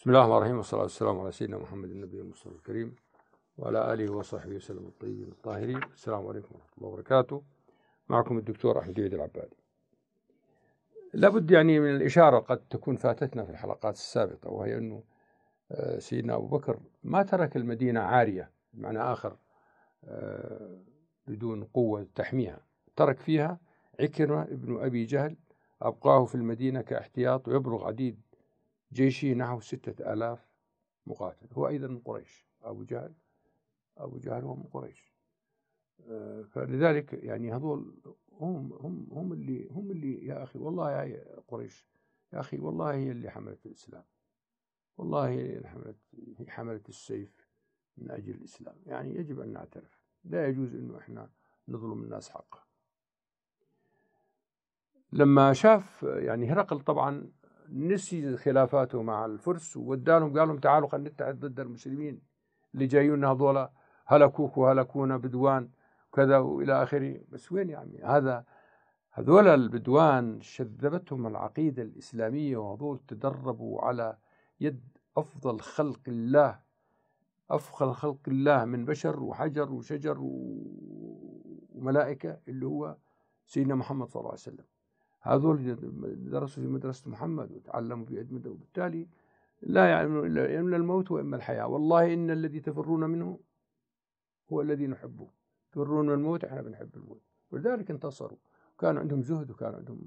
بسم الله الرحمن الرحيم والصلاة والسلام على سيدنا محمد النبي المصطفى الكريم وعلى آله وصحبه وسلم الطيبين الطاهرين السلام عليكم ورحمة الله وبركاته معكم الدكتور أحمد عيد العبادي لابد يعني من الإشارة قد تكون فاتتنا في الحلقات السابقة وهي أنه آه، سيدنا أبو بكر ما ترك المدينة عارية بمعنى آخر آه، بدون قوة تحميها ترك فيها عكرمة ابن أبي جهل أبقاه في المدينة كاحتياط ويبلغ عديد جيشه نحو ستة آلاف مقاتل هو أيضا من قريش أبو جهل أبو جهل هو من قريش آه، فلذلك يعني هذول هم هم هم اللي هم اللي يا أخي والله يا قريش يا أخي والله هي اللي حملت الإسلام والله هي اللي حملت حملت السيف من أجل الإسلام يعني يجب أن نعترف لا يجوز أنه إحنا نظلم الناس حقه لما شاف يعني هرقل طبعا نسي خلافاته مع الفرس ودالهم قال لهم تعالوا خلينا نتحد ضد المسلمين اللي جايونا هذول هلكوك وهلكونا بدوان وكذا والى اخره بس وين يا عمي هذا هذول البدوان شذبتهم العقيدة الإسلامية وهذول تدربوا على يد أفضل خلق الله أفضل خلق الله من بشر وحجر وشجر وملائكة اللي هو سيدنا محمد صلى الله عليه وسلم هذول درسوا في مدرسة محمد وتعلموا في أدمدة وبالتالي لا يعلمون إلا إما الموت وإما الحياة والله إن الذي تفرون منه هو الذي نحبه تفرون من الموت إحنا بنحب الموت ولذلك انتصروا كان عندهم زهد وكان عندهم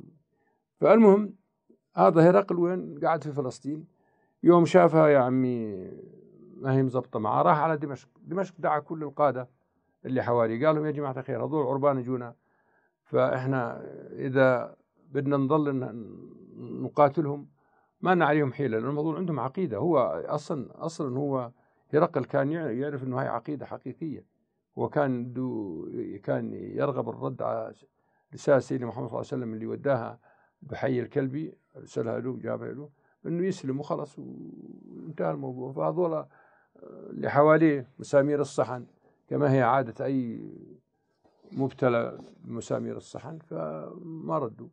فالمهم هذا هرقل وين قاعد في فلسطين يوم شافها يا عمي ما هي مزبطه معاه راح على دمشق دمشق دعا كل القاده اللي حواليه قال لهم يا جماعه الخير هذول عربان يجونا فاحنا اذا بدنا نظل نقاتلهم ما لنا عليهم حيله لأنهم الموضوع عندهم عقيده هو اصلا اصلا هو هرقل كان يعرف انه هاي عقيده حقيقيه وكان دو كان يرغب الرد على رساله سيدنا محمد صلى الله عليه وسلم اللي وداها بحي الكلبي ارسلها له جابها له انه يسلم وخلص وانتهى الموضوع فهذول آه، اللي حواليه مسامير الصحن كما هي عاده اي مبتلى بمسامير الصحن فما ردوا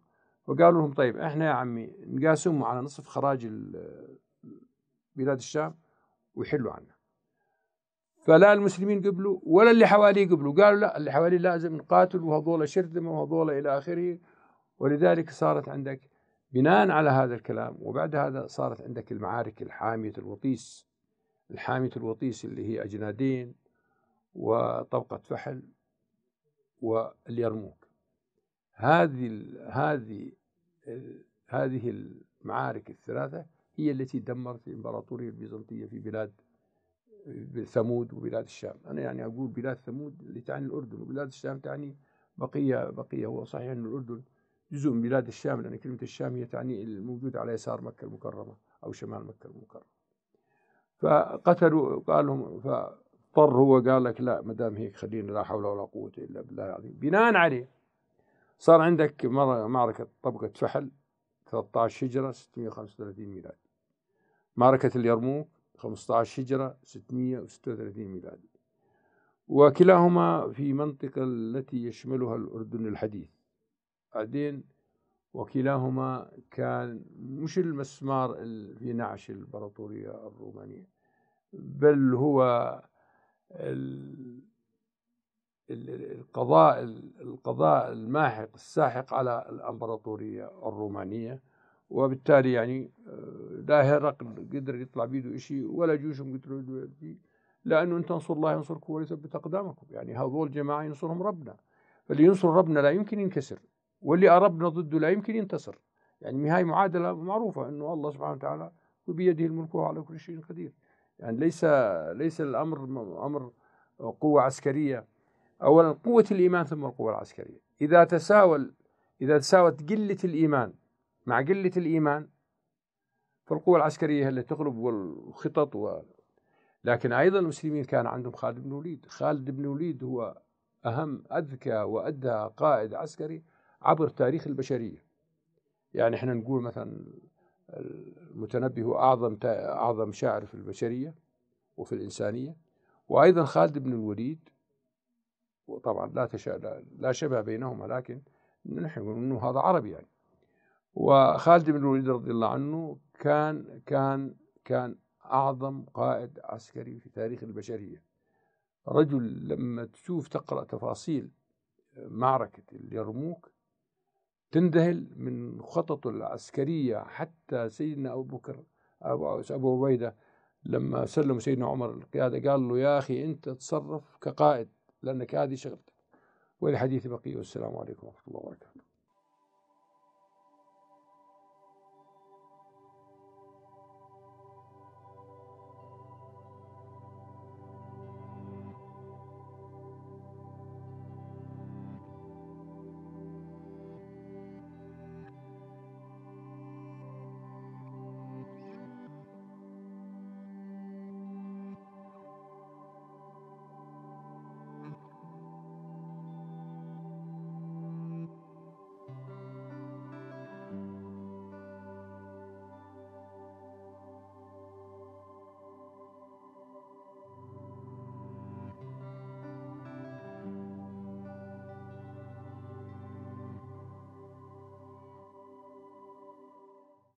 وقالوا لهم طيب احنا يا عمي نقاسمهم على نصف خراج بلاد الشام ويحلوا عنا فلا المسلمين قبلوا ولا اللي حواليه قبلوا قالوا لا اللي حواليه لازم نقاتل وهذول شرذمة وهذول إلى آخره ولذلك صارت عندك بناء على هذا الكلام وبعد هذا صارت عندك المعارك الحامية الوطيس الحامية الوطيس اللي هي أجنادين وطبقة فحل واليرموك هذه هذه هذه المعارك الثلاثة هي التي دمرت الإمبراطورية البيزنطية في بلاد ثمود وبلاد الشام أنا يعني أقول بلاد ثمود اللي تعني الأردن وبلاد الشام تعني بقية بقية هو صحيح أن الأردن جزء من بلاد الشام لأن كلمة الشام هي تعني الموجود على يسار مكة المكرمة أو شمال مكة المكرمة فقتلوا قال لهم فاضطر هو قال لك لا ما دام هيك خلينا لا حول ولا قوة إلا بالله العظيم بناء عليه صار عندك معركة طبقة فحل 13 هجرة 635 ميلادي معركة اليرموك 15 هجرة 636 ميلادي وكلاهما في منطقة التي يشملها الأردن الحديث بعدين وكلاهما كان مش المسمار في نعش الإمبراطورية الرومانية بل هو القضاء القضاء الماحق الساحق على الامبراطوريه الرومانيه وبالتالي يعني آه، لا هرقل قدر يطلع بيده شيء ولا جيوشهم قدروا بيده لانه ان تنصر الله ينصركم ويثبت اقدامكم يعني هذول جماعه ينصرهم ربنا فاللي ينصر ربنا لا يمكن ينكسر واللي أربنا ضده لا يمكن ينتصر يعني هاي معادله معروفه انه الله سبحانه وتعالى وبيده الملك وعلى على كل شيء قدير يعني ليس ليس الامر امر قوه عسكريه أولا قوة الإيمان ثم القوة العسكرية إذا تساوى إذا تساوت قلة الإيمان مع قلة الإيمان فالقوة العسكرية هي اللي تغلب والخطط و... لكن أيضا المسلمين كان عندهم خالد بن وليد خالد بن وليد هو أهم أذكى وأدى قائد عسكري عبر تاريخ البشرية يعني احنا نقول مثلا المتنبي هو أعظم أعظم شاعر في البشرية وفي الإنسانية وأيضا خالد بن الوليد وطبعا لا تشاء لا شبه بينهما لكن نحن نقول انه هذا عربي يعني وخالد بن الوليد رضي الله عنه كان كان كان اعظم قائد عسكري في تاريخ البشريه رجل لما تشوف تقرا تفاصيل معركه اليرموك تندهل من خططه العسكريه حتى سيدنا ابو بكر ابو ابو عبيده لما سلم سيدنا عمر القياده قال له يا اخي انت تصرف كقائد لأنك هذه شغلتك والحديث بقية والسلام عليكم ورحمة الله وبركاته